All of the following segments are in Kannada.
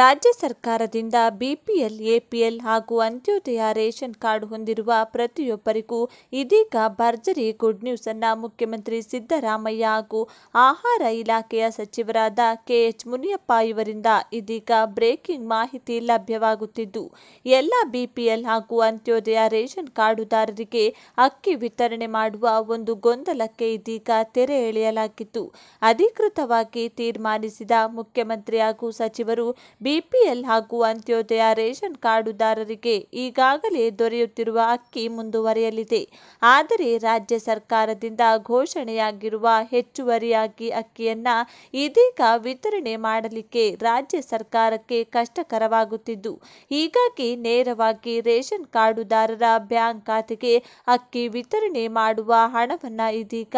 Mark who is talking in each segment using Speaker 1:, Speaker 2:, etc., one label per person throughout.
Speaker 1: ರಾಜ್ಯ ಸರ್ಕಾರದಿಂದ ಬಿಪಿಎಲ್ ಎಪಿಎಲ್ ಹಾಗೂ ಅಂತ್ಯೋದಯ ರೇಷನ್ ಕಾರ್ಡ್ ಹೊಂದಿರುವ ಪ್ರತಿಯೊಬ್ಬರಿಗೂ ಇದೀಗ ಭರ್ಜರಿ ಗುಡ್ ನ್ಯೂಸ್ ಅನ್ನ ಮುಖ್ಯಮಂತ್ರಿ ಸಿದ್ದರಾಮಯ್ಯ ಹಾಗೂ ಆಹಾರ ಇಲಾಖೆಯ ಸಚಿವರಾದ ಕೆಎಚ್ ಮುನಿಯಪ್ಪ ಇವರಿಂದ ಇದೀಗ ಬ್ರೇಕಿಂಗ್ ಮಾಹಿತಿ ಲಭ್ಯವಾಗುತ್ತಿದ್ದು ಎಲ್ಲ ಬಿಪಿಎಲ್ ಹಾಗೂ ಅಂತ್ಯೋದಯ ರೇಷನ್ ಕಾರ್ಡುದಾರರಿಗೆ ಅಕ್ಕಿ ವಿತರಣೆ ಮಾಡುವ ಒಂದು ಗೊಂದಲಕ್ಕೆ ಇದೀಗ ತೆರೆ ಎಳೆಯಲಾಗಿತ್ತು ಅಧಿಕೃತವಾಗಿ ತೀರ್ಮಾನಿಸಿದ ಮುಖ್ಯಮಂತ್ರಿ ಹಾಗೂ ಸಚಿವರು ಬಿಪಿಎಲ್ ಹಾಗೂ ಅಂತ್ಯೋದಯ ರೇಷನ್ ಕಾರ್ಡುದಾರರಿಗೆ ಈಗಾಗಲೇ ದೊರೆಯುತ್ತಿರುವ ಅಕ್ಕಿ ಮುಂದುವರಿಯಲಿದೆ ಆದರೆ ರಾಜ್ಯ ಸರ್ಕಾರದಿಂದ ಘೋಷಣೆಯಾಗಿರುವ ಹೆಚ್ಚುವರಿಯಾಗಿ ಅಕ್ಕಿಯನ್ನು ಇದೀಗ ವಿತರಣೆ ಮಾಡಲಿಕ್ಕೆ ರಾಜ್ಯ ಸರ್ಕಾರಕ್ಕೆ ಕಷ್ಟಕರವಾಗುತ್ತಿದ್ದು ಹೀಗಾಗಿ ನೇರವಾಗಿ ರೇಷನ್ ಕಾರ್ಡುದಾರರ ಬ್ಯಾಂಕ್ ಖಾತೆಗೆ ಅಕ್ಕಿ ವಿತರಣೆ ಮಾಡುವ ಹಣವನ್ನು ಇದೀಗ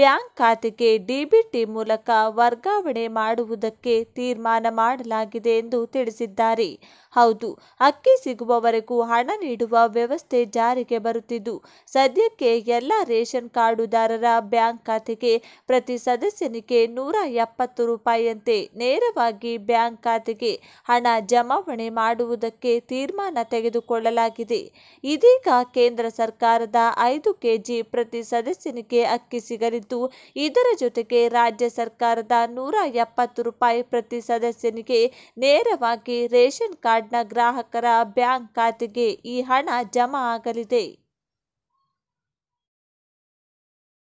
Speaker 1: ಬ್ಯಾಂಕ್ ಖಾತೆಗೆ ಡಿಬಿಟಿ ಮೂಲಕ ವರ್ಗಾವಣೆ ಮಾಡುವುದಕ್ಕೆ ತೀರ್ಮಾನ ಮಾಡಲಾಗಿದೆ ಎಂದು ತಿಳಿಸಿದ್ದಾರೆ ಹೌದು ಅಕ್ಕಿ ಸಿಗುವವರೆಗೂ ಹಣ ನೀಡುವ ವ್ಯವಸ್ಥೆ ಜಾರಿಗೆ ಬರುತ್ತಿದ್ದು ಸದ್ಯಕ್ಕೆ ಎಲ್ಲ ರೇಷನ್ ಕಾರ್ಡುದಾರರ ಬ್ಯಾಂಕ್ ಖಾತೆಗೆ ಪ್ರತಿ ಸದಸ್ಯನಿಗೆ ನೂರ ಎಪ್ಪತ್ತು ರೂಪಾಯಿಯಂತೆ ನೇರವಾಗಿ ಬ್ಯಾಂಕ್ ಖಾತೆಗೆ ಹಣ ಜಮಾವಣೆ ಮಾಡುವುದಕ್ಕೆ ತೀರ್ಮಾನ ತೆಗೆದುಕೊಳ್ಳಲಾಗಿದೆ ಇದೀಗ ಕೇಂದ್ರ ಸರ್ಕಾರದ ಐದು ಕೆಜಿ ಪ್ರತಿ ಸದಸ್ಯನಿಗೆ ಅಕ್ಕಿ ಸಿಗಲಿದ್ದು ಇದರ ಜೊತೆಗೆ ರಾಜ್ಯ ಸರ್ಕಾರದ ನೂರ ಎಪ್ಪತ್ತು ರೂಪಾಯಿ ಪ್ರತಿ ಸದಸ್ಯನಿಗೆ ನೇರವಾಗಿ ರೇಷನ್ ಕಾರ್ಡ್ನ ಗ್ರಾಹಕರ ಬ್ಯಾಂಕ್ ಖಾತೆಗೆ ಈ ಹಣ ಜಮಾ ಆಗಲಿದೆ